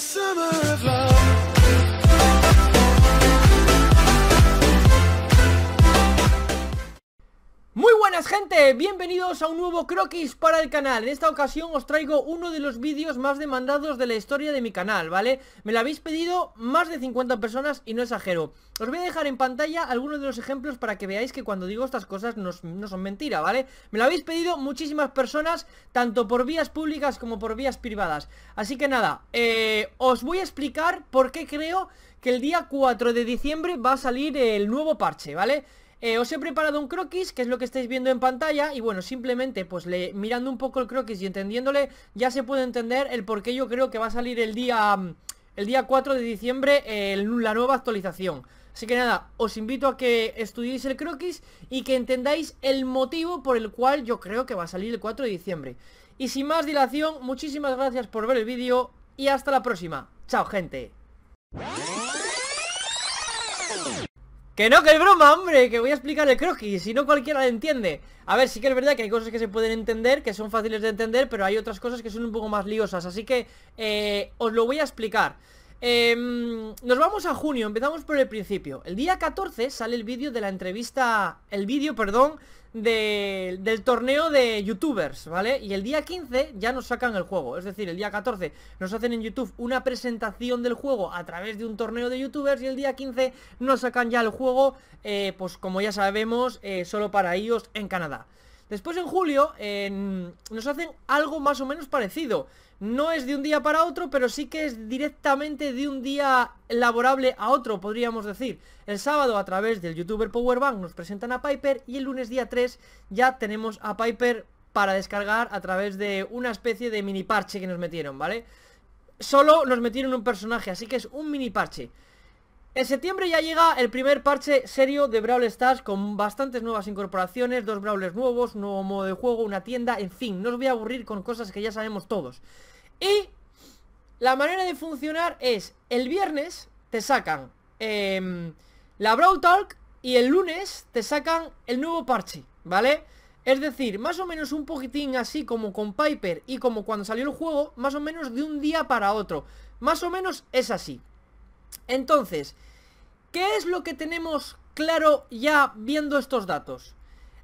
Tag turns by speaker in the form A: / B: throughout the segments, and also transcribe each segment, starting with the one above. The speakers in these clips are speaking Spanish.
A: summer of love gente, bienvenidos a un nuevo croquis para el canal En esta ocasión os traigo uno de los vídeos más demandados de la historia de mi canal, ¿vale? Me lo habéis pedido más de 50 personas y no exagero Os voy a dejar en pantalla algunos de los ejemplos para que veáis que cuando digo estas cosas no, son mentira, ¿vale? Me lo habéis pedido muchísimas personas, tanto por vías públicas como por vías privadas Así que nada, eh, os voy a explicar por qué creo que el día 4 de diciembre va a salir el nuevo parche, ¿vale? Eh, os he preparado un croquis, que es lo que estáis viendo en pantalla Y bueno, simplemente pues le, mirando un poco el croquis y entendiéndole Ya se puede entender el por qué yo creo que va a salir el día, mm, el día 4 de diciembre la nueva actualización Así que nada, os invito a que estudiéis el croquis y que entendáis el motivo por el cual yo creo que va a salir el 4 de diciembre Y sin más dilación, muchísimas gracias por ver el vídeo y hasta la próxima Chao gente que no, que es broma, hombre, que voy a explicar el croquis Si no cualquiera lo entiende A ver, sí que es verdad que hay cosas que se pueden entender Que son fáciles de entender, pero hay otras cosas que son un poco más liosas Así que eh, os lo voy a explicar Em, nos vamos a junio, empezamos por el principio. El día 14 sale el vídeo de la entrevista, el vídeo, perdón, del torneo de youtubers, ¿vale? Y el día 15 ya nos sacan el juego, es decir, el día 14 nos hacen en YouTube una presentación del juego a través de un torneo de youtubers y el día 15 nos sacan ya el juego, eh, pues como ya sabemos, eh, solo para ellos en Canadá. Después en julio nos hacen algo más o menos parecido. No es de un día para otro, pero sí que es directamente de un día laborable a otro, podríamos decir. El sábado a través del youtuber Powerbank nos presentan a Piper y el lunes día 3 ya tenemos a Piper para descargar a través de una especie de mini parche que nos metieron, ¿vale? Solo nos metieron un personaje, así que es un mini parche. En septiembre ya llega el primer parche serio de Brawl Stars con bastantes nuevas incorporaciones, dos Brawlers nuevos, un nuevo modo de juego, una tienda, en fin, no os voy a aburrir con cosas que ya sabemos todos. Y la manera de funcionar es, el viernes te sacan em, la Brawl Talk y el lunes te sacan el nuevo parche, ¿vale? Es decir, más o menos un poquitín así como con Piper y como cuando salió el juego, más o menos de un día para otro. Más o menos es así. Entonces, ¿qué es lo que tenemos claro ya viendo estos datos?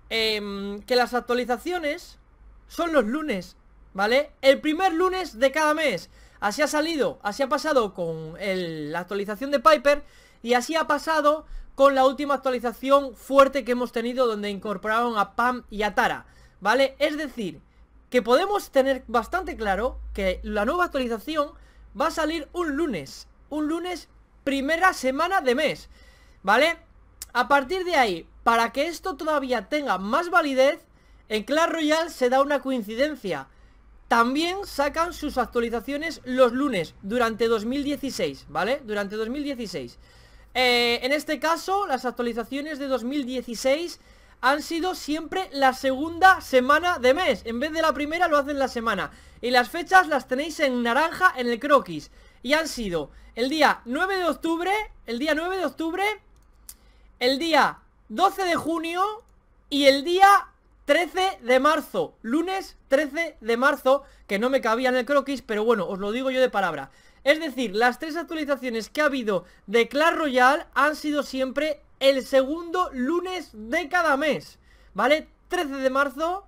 A: Em, que las actualizaciones son los lunes, ¿vale? El primer lunes de cada mes. Así ha salido, así ha pasado con la actualización de Piper y así ha pasado con la última actualización fuerte que hemos tenido donde incorporaron a Pam y a Tara, ¿vale? Es decir, que podemos tener bastante claro que la nueva actualización va a salir un lunes, un lunes primera semana de mes, ¿vale? A partir de ahí, para que esto todavía tenga más validez, en Clash Royale se da una coincidencia. También sacan sus actualizaciones los lunes durante 2016, ¿vale? Durante 2016. Eh, en este caso, las actualizaciones de 2016 han sido siempre la segunda semana de mes. En vez de la primera lo hacen la semana. Y las fechas las tenéis en naranja en el croquis. Y han sido el día 9 de octubre, el día 9 de octubre, el día 12 de junio y el día 13 de marzo, lunes 13 de marzo, que no me cabía en el croquis, pero bueno, os lo digo yo de palabra. Es decir, las tres actualizaciones que ha habido de Clash Royale han sido siempre el segundo lunes de cada mes, ¿vale? 13 de marzo,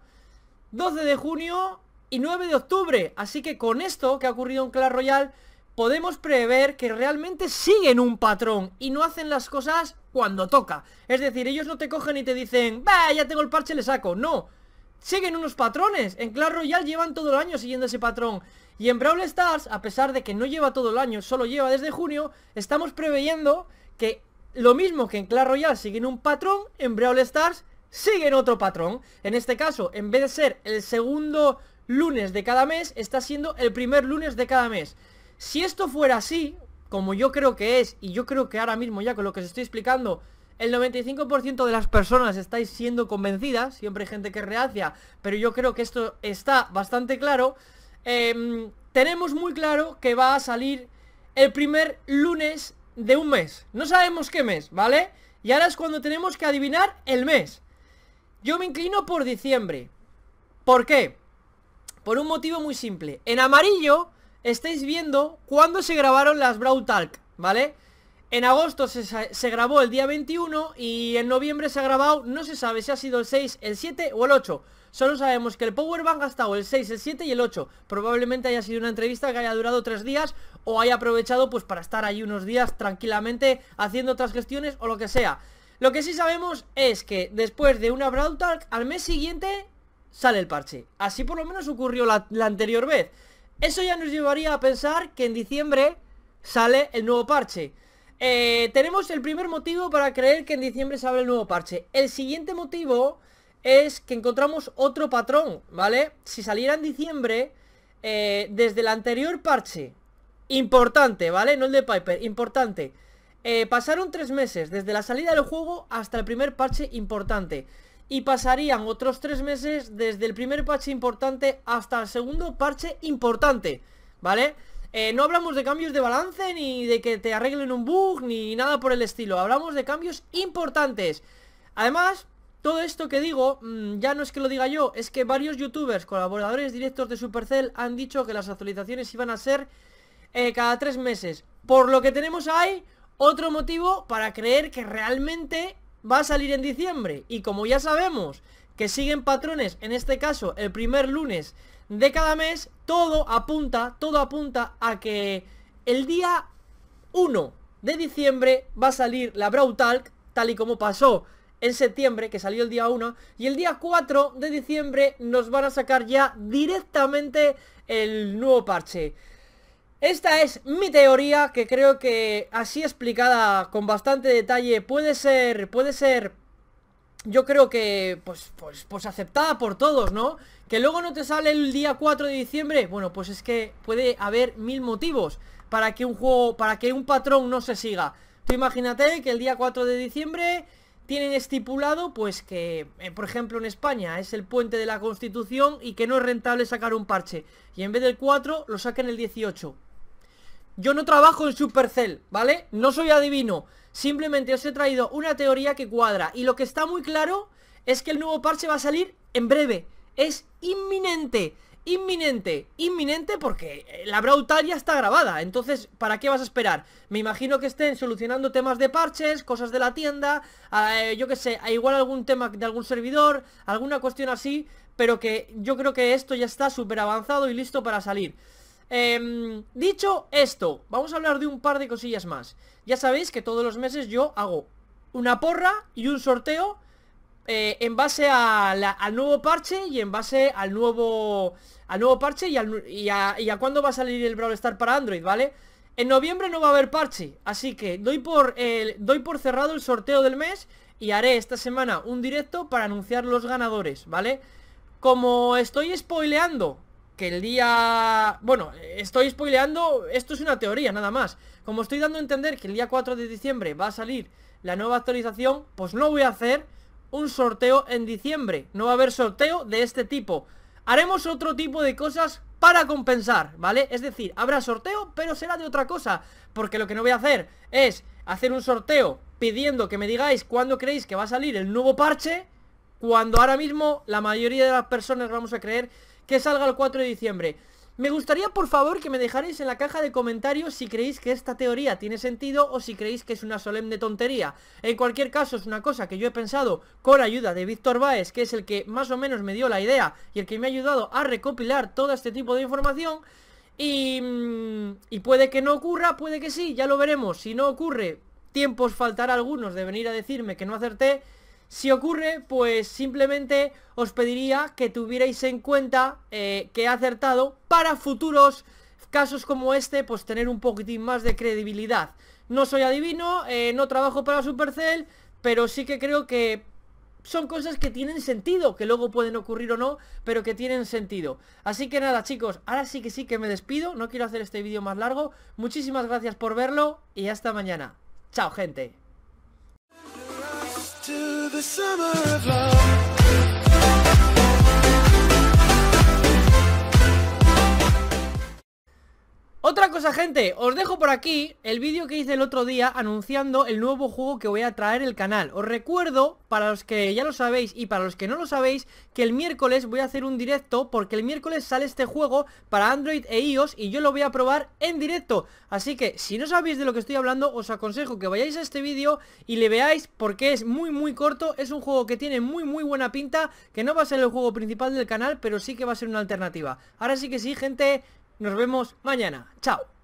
A: 12 de junio y 9 de octubre. Así que con esto que ha ocurrido en Clash Royale podemos prever que realmente siguen un patrón y no hacen las cosas cuando toca. Es decir, ellos no te cogen y te dicen, Bah, ya tengo el parche, le saco. No, siguen unos patrones. En Clash Royale llevan todo el año siguiendo ese patrón. Y en Brawl Stars, a pesar de que no lleva todo el año, solo lleva desde junio, estamos preveyendo que lo mismo que en Clash Royale siguen un patrón, en Brawl Stars siguen otro patrón. En este caso, en vez de ser el segundo lunes de cada mes, está siendo el primer lunes de cada mes. Si esto fuera así, como yo creo que es, y yo creo que ahora mismo ya con lo que os estoy explicando, el 95% de las personas estáis siendo convencidas, siempre hay gente que reacia, pero yo creo que esto está bastante claro, em, tenemos muy claro que va a salir el primer lunes de un mes. No sabemos qué mes, ¿vale? Y ahora es cuando tenemos que adivinar el mes. Yo me inclino por diciembre. ¿Por qué? Por un motivo muy simple. En amarillo estáis viendo cuándo se grabaron las Brawl Talk, ¿vale? En agosto se, grabó el día 21 y en noviembre se ha grabado, no se sabe si ha sido el 6, el 7 o el 8. Solo sabemos que el Power Bank ha estado el 6, el 7 y el 8. Probablemente haya sido una entrevista que haya durado 3 días o haya aprovechado pues para estar ahí unos días tranquilamente haciendo otras gestiones o lo que sea. Lo que sí sabemos es que después de una Brawl Talk, al mes siguiente sale el parche. Así por lo menos ocurrió la anterior vez. Eso ya nos llevaría a pensar que en diciembre sale el nuevo parche. Eh, tenemos el primer motivo para creer que en diciembre sale el nuevo parche. El siguiente motivo es que encontramos otro patrón, ¿vale? Si saliera en diciembre, eh, desde el anterior parche, importante, ¿vale? No el de Piper, importante. Eh, pasaron tres meses, desde la salida del juego hasta el primer parche importante y pasarían otros tres meses desde el primer parche importante hasta el segundo parche importante, ¿vale? Eh, no hablamos de cambios de balance ni de que te arreglen un bug ni nada por el estilo, hablamos de cambios importantes. Además, todo esto que digo, mm, ya no es que lo diga yo, es que varios youtubers, colaboradores directos de Supercell han dicho que las actualizaciones iban a ser eh, cada tres meses. Por lo que tenemos ahí otro motivo para creer que realmente va a salir en diciembre. Y como ya sabemos que siguen patrones, en este caso el primer lunes de cada mes, todo apunta, todo apunta a que el día 1 de diciembre va a salir la Brawl tal y como pasó en septiembre, que salió el día 1, y el día 4 de diciembre nos van a sacar ya directamente el nuevo parche. Esta es mi teoría que creo que así explicada con bastante detalle puede ser, puede ser, yo creo que pues, pues, pues aceptada por todos, ¿no? Que luego no te sale el día 4 de diciembre, bueno pues es que puede haber mil motivos para que un juego, para que un patrón no se siga. Tú imagínate que el día 4 de diciembre tienen estipulado pues que, eh, por ejemplo en España es el puente de la Constitución y que no es rentable sacar un parche. Y en vez del 4 lo saquen el 18. Yo no trabajo en Supercell, ¿vale? No soy adivino Simplemente os he traído una teoría que cuadra Y lo que está muy claro es que el nuevo parche va a salir en breve Es inminente, inminente, inminente porque la Brautal ya está grabada Entonces, ¿para qué vas a esperar? Me imagino que estén solucionando temas de parches, cosas de la tienda eh, Yo qué sé, igual algún tema de algún servidor, alguna cuestión así Pero que yo creo que esto ya está súper avanzado y listo para salir Em, dicho esto, vamos a hablar de un par de cosillas más. Ya sabéis que todos los meses yo hago una porra y un sorteo eh, en base al nuevo parche y en base al nuevo al nuevo parche y, a, cuándo va a salir el Brawl Star para Android, ¿vale? En noviembre no va a haber parche, así que doy por, doy por cerrado el sorteo del mes y haré esta semana un directo para anunciar los ganadores, ¿vale? Como estoy spoileando que el día... Bueno, estoy spoileando, esto es una teoría nada más. Como estoy dando a entender que el día 4 de diciembre va a salir la nueva actualización, pues no voy a hacer un sorteo en diciembre. No va a haber sorteo de este tipo. Haremos otro tipo de cosas para compensar, ¿vale? Es decir, habrá sorteo, pero será de otra cosa. Porque lo que no voy a hacer es hacer un sorteo pidiendo que me digáis cuándo creéis que va a salir el nuevo parche, cuando ahora mismo la mayoría de las personas vamos a creer que salga el 4 de diciembre. Me gustaría por favor que me dejaréis en la caja de comentarios si creéis que esta teoría tiene sentido o si creéis que es una solemne tontería. En cualquier caso es una cosa que yo he pensado con ayuda de Víctor Baez, que es el que más o menos me dio la idea y el que me ha ayudado a recopilar todo este tipo de información. Y, mm, y puede que no ocurra, puede que sí, ya lo veremos. Si no ocurre, tiempos faltará algunos de venir a decirme que no acerté. Si ocurre, pues simplemente os pediría que tuvierais en cuenta eh, que he acertado para futuros casos como este, pues tener un poquitín más de credibilidad. No soy adivino, eh, no trabajo para Supercell, pero sí que creo que son cosas que tienen sentido, que luego pueden ocurrir o no, pero que tienen sentido. Así que nada, chicos, ahora sí que sí que me despido, no quiero hacer este vídeo más largo. Muchísimas gracias por verlo y hasta mañana. Chao, gente. to the summer of love. cosa, gente, os dejo por aquí el vídeo que hice el otro día anunciando el nuevo juego que voy a traer el canal. Os recuerdo, para los que ya lo sabéis y para los que no lo sabéis, que el miércoles voy a hacer un directo porque el miércoles sale este juego para Android e iOS y yo lo voy a probar en directo. Así que, si no sabéis de lo que estoy hablando, os aconsejo que vayáis a este vídeo y le veáis porque es muy muy corto, es un juego que tiene muy muy buena pinta, que no va a ser el juego principal del canal, pero sí que va a ser una alternativa. Ahora sí que sí, gente, nos vemos mañana. Chao.